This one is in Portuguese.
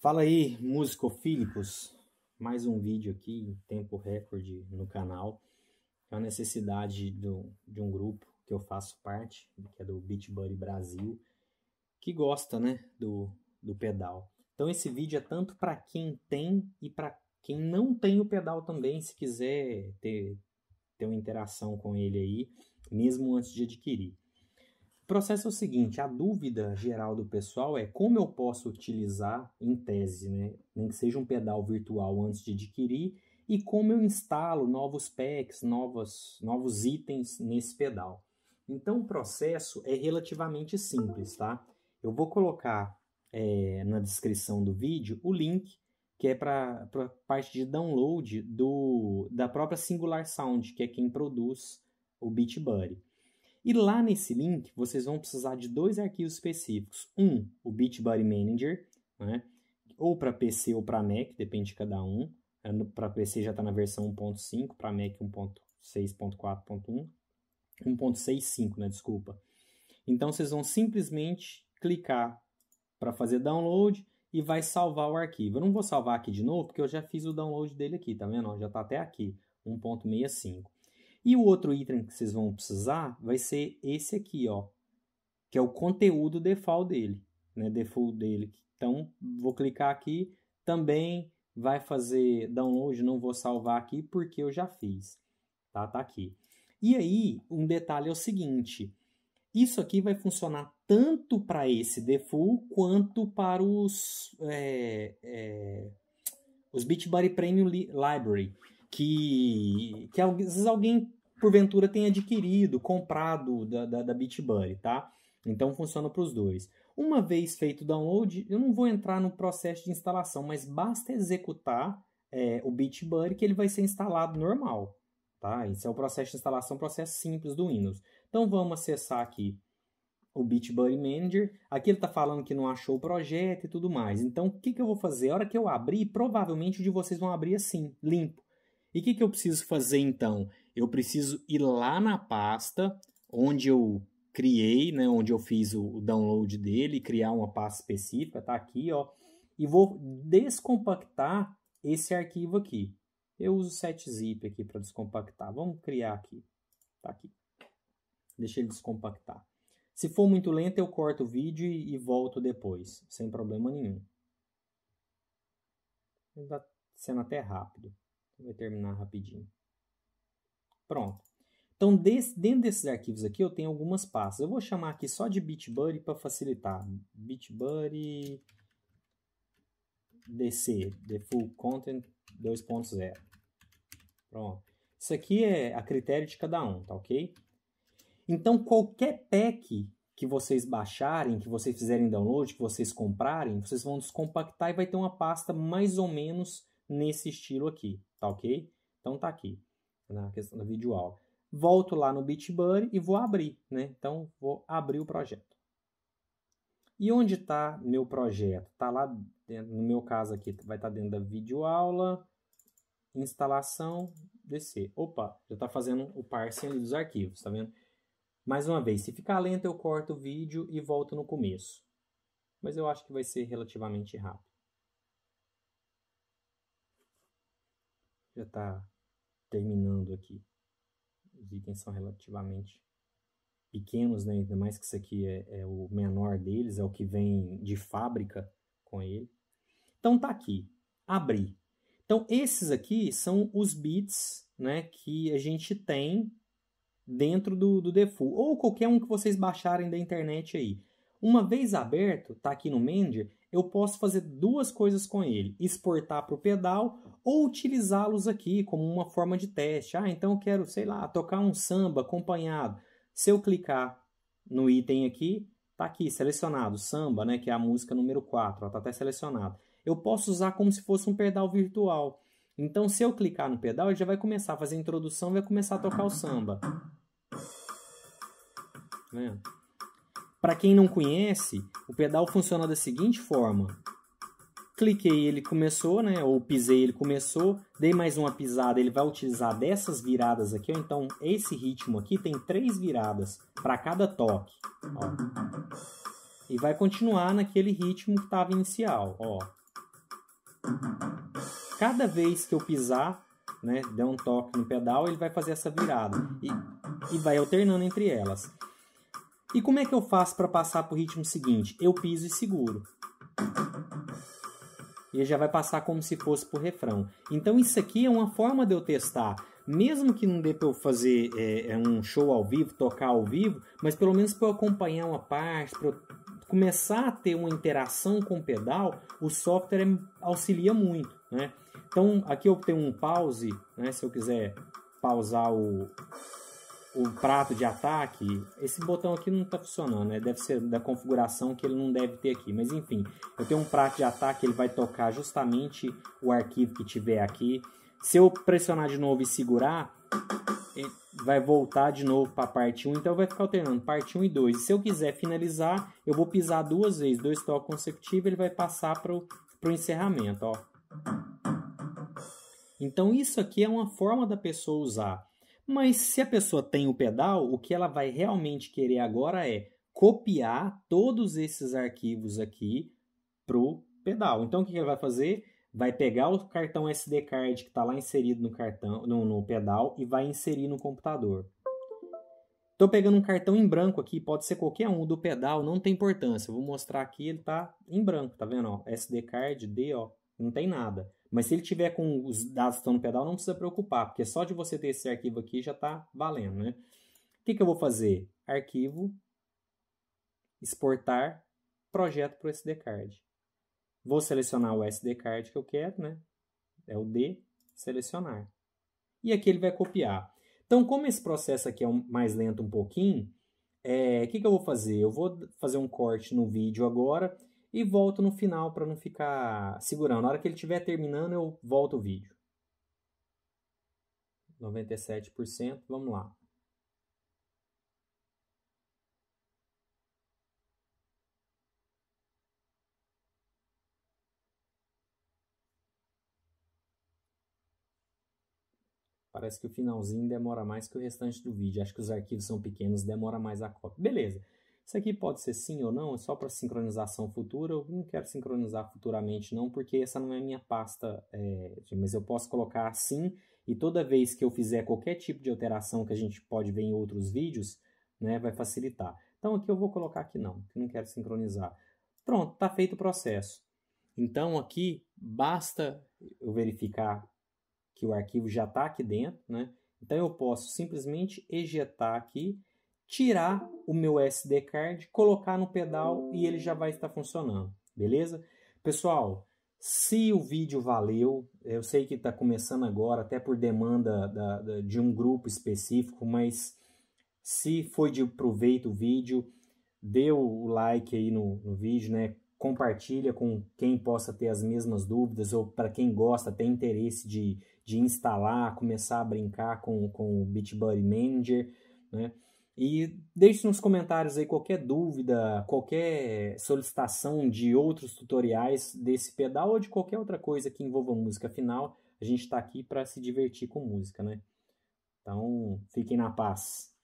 Fala aí, musicofílicos! Mais um vídeo aqui em tempo recorde no canal. É uma necessidade do, de um grupo que eu faço parte, que é do Beat Buddy Brasil, que gosta né, do, do pedal. Então esse vídeo é tanto para quem tem e para quem não tem o pedal também, se quiser ter, ter uma interação com ele aí, mesmo antes de adquirir processo é o seguinte: a dúvida geral do pessoal é como eu posso utilizar, em tese, né, nem que seja um pedal virtual antes de adquirir, e como eu instalo novos packs, novos, novos itens nesse pedal. Então, o processo é relativamente simples, tá? Eu vou colocar é, na descrição do vídeo o link que é para a parte de download do, da própria Singular Sound, que é quem produz o BeatBuddy. E lá nesse link, vocês vão precisar de dois arquivos específicos. Um, o Bitbody Manager, né? ou para PC ou para Mac, depende de cada um. É, para PC já está na versão 1.5, para Mac 1.6.4.1. 1.65, né? Desculpa. Então vocês vão simplesmente clicar para fazer download e vai salvar o arquivo. Eu não vou salvar aqui de novo, porque eu já fiz o download dele aqui, tá vendo? Já está até aqui, 1.65. E o outro item que vocês vão precisar vai ser esse aqui, ó, que é o conteúdo default dele, né, default dele. Então, vou clicar aqui, também vai fazer download, não vou salvar aqui porque eu já fiz, tá? Tá aqui. E aí, um detalhe é o seguinte, isso aqui vai funcionar tanto para esse default quanto para os, é, é, os BitBuddy Premium Library que, que às vezes alguém porventura tenha adquirido, comprado da, da, da BitBuddy, tá? Então funciona para os dois. Uma vez feito o download, eu não vou entrar no processo de instalação, mas basta executar é, o BitBuddy que ele vai ser instalado normal, tá? Esse é o processo de instalação, processo simples do Windows. Então vamos acessar aqui o BitBuddy Manager. Aqui ele está falando que não achou o projeto e tudo mais. Então, o que, que eu vou fazer? A hora que eu abrir, provavelmente o de vocês vão abrir assim, limpo. E o que, que eu preciso fazer então? Eu preciso ir lá na pasta onde eu criei, né, onde eu fiz o download dele, criar uma pasta específica, tá aqui, ó, e vou descompactar esse arquivo aqui. Eu uso setzip aqui para descompactar. Vamos criar aqui. Tá aqui. Deixa ele descompactar. Se for muito lento, eu corto o vídeo e, e volto depois, sem problema nenhum. Está sendo até rápido. Vou terminar rapidinho. Pronto. Então, desse, dentro desses arquivos aqui, eu tenho algumas pastas. Eu vou chamar aqui só de BitBuddy para facilitar. BitBuddy DC, Default Full Content 2.0. Pronto. Isso aqui é a critério de cada um, tá ok? Então, qualquer pack que vocês baixarem, que vocês fizerem download, que vocês comprarem, vocês vão descompactar e vai ter uma pasta mais ou menos nesse estilo aqui, tá ok? Então tá aqui, na questão da videoaula. Volto lá no BitBuddy e vou abrir, né? Então vou abrir o projeto. E onde está meu projeto? Está lá, dentro, no meu caso aqui, vai estar tá dentro da videoaula, instalação, descer. Opa, já está fazendo o parsing dos arquivos, tá vendo? Mais uma vez, se ficar lento eu corto o vídeo e volto no começo. Mas eu acho que vai ser relativamente rápido. já está terminando aqui. Os itens são relativamente pequenos, né? ainda mais que isso aqui é, é o menor deles, é o que vem de fábrica com ele. Então tá aqui, abrir. Então esses aqui são os bits né, que a gente tem dentro do, do Default, ou qualquer um que vocês baixarem da internet aí. Uma vez aberto, tá aqui no Mender, eu posso fazer duas coisas com ele: exportar para o pedal ou utilizá-los aqui como uma forma de teste. Ah, então eu quero, sei lá, tocar um samba acompanhado. Se eu clicar no item aqui, tá aqui selecionado samba, né, que é a música número 4, ó, tá até selecionado. Eu posso usar como se fosse um pedal virtual. Então, se eu clicar no pedal, ele já vai começar a fazer a introdução, vai começar a tocar o samba. Tá para quem não conhece, o pedal funciona da seguinte forma. Cliquei, ele começou, né? Ou pisei, ele começou. Dei mais uma pisada, ele vai utilizar dessas viradas aqui. Ó. Então, esse ritmo aqui tem três viradas para cada toque. Ó. E vai continuar naquele ritmo que estava inicial. Ó. Cada vez que eu pisar, né, der um toque no pedal, ele vai fazer essa virada. E, e vai alternando entre elas. E como é que eu faço para passar para o ritmo seguinte? Eu piso e seguro. E já vai passar como se fosse para o refrão. Então isso aqui é uma forma de eu testar. Mesmo que não dê para eu fazer é, é, um show ao vivo, tocar ao vivo, mas pelo menos para eu acompanhar uma parte, para eu começar a ter uma interação com o pedal, o software é, auxilia muito. Né? Então aqui eu tenho um pause, né? se eu quiser pausar o, o prato de ataque, esse botão aqui não está funcionando, né? deve ser da configuração que ele não deve ter aqui. Mas enfim, eu tenho um prato de ataque, ele vai tocar justamente o arquivo que tiver aqui. Se eu pressionar de novo e segurar, vai voltar de novo para a parte 1, então vai ficar alternando parte 1 e 2. E se eu quiser finalizar, eu vou pisar duas vezes, dois toques consecutivos, ele vai passar para o encerramento. Ó. Então isso aqui é uma forma da pessoa usar. Mas se a pessoa tem o pedal, o que ela vai realmente querer agora é copiar todos esses arquivos aqui para o pedal. Então, o que ela vai fazer? Vai pegar o cartão SD card que está lá inserido no cartão, no, no pedal e vai inserir no computador. Estou pegando um cartão em branco aqui, pode ser qualquer um do pedal, não tem importância. vou mostrar aqui, ele está em branco, tá vendo? Ó, SD card D, ó, não tem nada. Mas se ele tiver com os dados que estão no pedal, não precisa preocupar, porque só de você ter esse arquivo aqui já está valendo, né? O que, que eu vou fazer? Arquivo, exportar, projeto para o SD card. Vou selecionar o SD card que eu quero, né? É o D, selecionar. E aqui ele vai copiar. Então, como esse processo aqui é um, mais lento um pouquinho, é, o é, que, que eu vou fazer? Eu vou fazer um corte no vídeo agora e volto no final para não ficar segurando. Na hora que ele estiver terminando, eu volto o vídeo. 97%, vamos lá. Parece que o finalzinho demora mais que o restante do vídeo. Acho que os arquivos são pequenos, demora mais a cópia. Beleza. Isso aqui pode ser sim ou não, é só para sincronização futura. Eu não quero sincronizar futuramente não, porque essa não é minha pasta, é, mas eu posso colocar sim. e toda vez que eu fizer qualquer tipo de alteração que a gente pode ver em outros vídeos, né, vai facilitar. Então aqui eu vou colocar que não, que não quero sincronizar. Pronto, está feito o processo. Então aqui basta eu verificar que o arquivo já está aqui dentro, né? Então eu posso simplesmente ejetar aqui tirar o meu SD card, colocar no pedal e ele já vai estar funcionando, beleza? Pessoal, se o vídeo valeu, eu sei que está começando agora, até por demanda da, da, de um grupo específico, mas se foi de proveito o vídeo, dê o like aí no, no vídeo, né? Compartilha com quem possa ter as mesmas dúvidas ou para quem gosta, tem interesse de, de instalar, começar a brincar com, com o BitBuddy Manager, né? E deixe nos comentários aí qualquer dúvida, qualquer solicitação de outros tutoriais desse pedal ou de qualquer outra coisa que envolva música final. A gente está aqui para se divertir com música, né? Então, fiquem na paz.